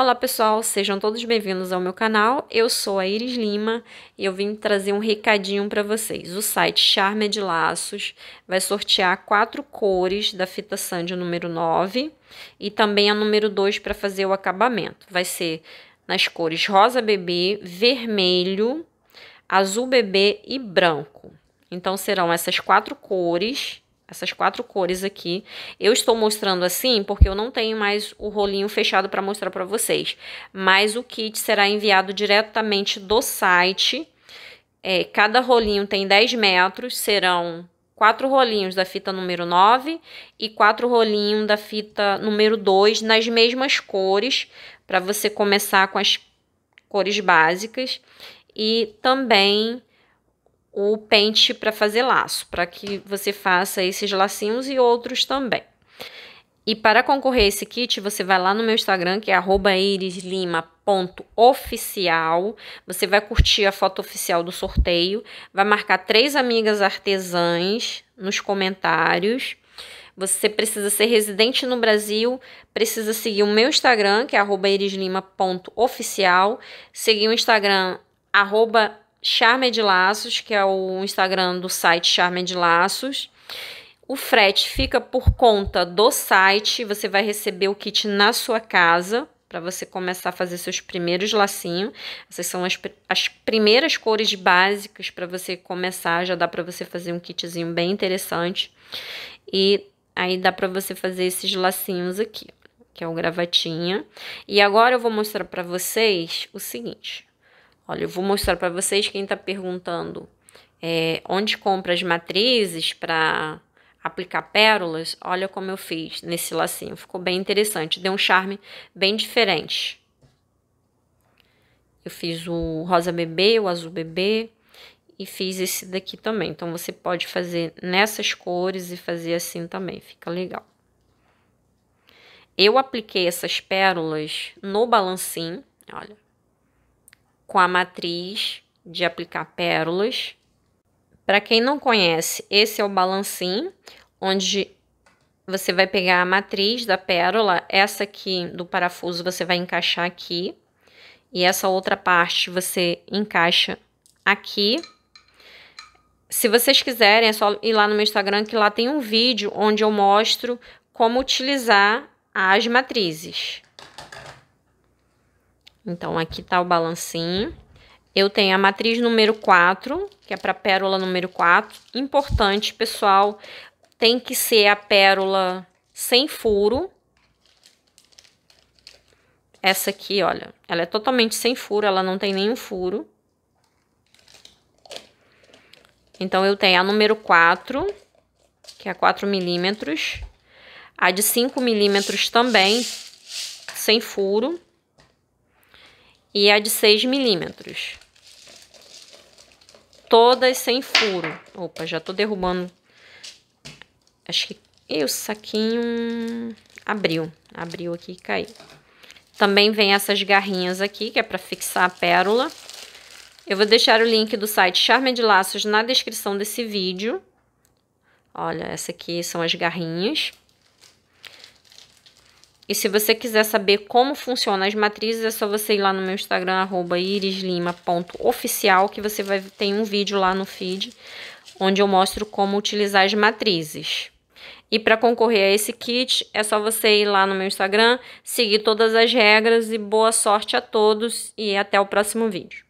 Olá pessoal, sejam todos bem-vindos ao meu canal. Eu sou a Iris Lima e eu vim trazer um recadinho para vocês. O site Charme é de Laços vai sortear quatro cores da fita Sandy número 9 e também a número 2 para fazer o acabamento. Vai ser nas cores rosa bebê, vermelho, azul bebê e branco. Então serão essas quatro cores essas quatro cores aqui. Eu estou mostrando assim porque eu não tenho mais o rolinho fechado para mostrar para vocês. Mas o kit será enviado diretamente do site. É, cada rolinho tem 10 metros, serão quatro rolinhos da fita número 9 e quatro rolinhos da fita número 2 nas mesmas cores, para você começar com as cores básicas. E também o pente para fazer laço, para que você faça esses lacinhos e outros também. E para concorrer a esse kit, você vai lá no meu Instagram, que é @irislima.oficial. Você vai curtir a foto oficial do sorteio, vai marcar três amigas artesãs nos comentários. Você precisa ser residente no Brasil, precisa seguir o meu Instagram, que é @irislima.oficial, seguir o Instagram arroba Charme de Laços, que é o Instagram do site Charme de Laços. O frete fica por conta do site, você vai receber o kit na sua casa para você começar a fazer seus primeiros lacinhos. Essas são as, as primeiras cores básicas para você começar, já dá para você fazer um kitzinho bem interessante. E aí dá para você fazer esses lacinhos aqui, que é o gravatinha. E agora eu vou mostrar para vocês o seguinte. Olha, eu vou mostrar para vocês quem está perguntando é, onde compra as matrizes para aplicar pérolas. Olha como eu fiz nesse lacinho, ficou bem interessante, deu um charme bem diferente. Eu fiz o rosa bebê, o azul bebê e fiz esse daqui também. Então, você pode fazer nessas cores e fazer assim também, fica legal. Eu apliquei essas pérolas no balancim, olha, com a matriz de aplicar pérolas. Para quem não conhece, esse é o balancim, onde você vai pegar a matriz da pérola, essa aqui do parafuso você vai encaixar aqui, e essa outra parte você encaixa aqui. Se vocês quiserem, é só ir lá no meu Instagram que lá tem um vídeo onde eu mostro como utilizar as matrizes. Então, aqui tá o balancinho. Eu tenho a matriz número 4, que é para pérola número 4. Importante, pessoal, tem que ser a pérola sem furo. Essa aqui, olha, ela é totalmente sem furo, ela não tem nenhum furo. Então, eu tenho a número 4, que é 4 milímetros. A de 5 milímetros também, sem furo e a é de 6 milímetros. Todas sem furo. Opa, já tô derrubando. Acho que... eu o saquinho abriu. Abriu aqui e caiu. Também vem essas garrinhas aqui, que é para fixar a pérola. Eu vou deixar o link do site Charme de Laços na descrição desse vídeo. Olha, essa aqui são as garrinhas. E se você quiser saber como funcionam as matrizes, é só você ir lá no meu Instagram, arroba irislima.oficial, que você vai ter um vídeo lá no feed, onde eu mostro como utilizar as matrizes. E para concorrer a esse kit, é só você ir lá no meu Instagram, seguir todas as regras e boa sorte a todos e até o próximo vídeo.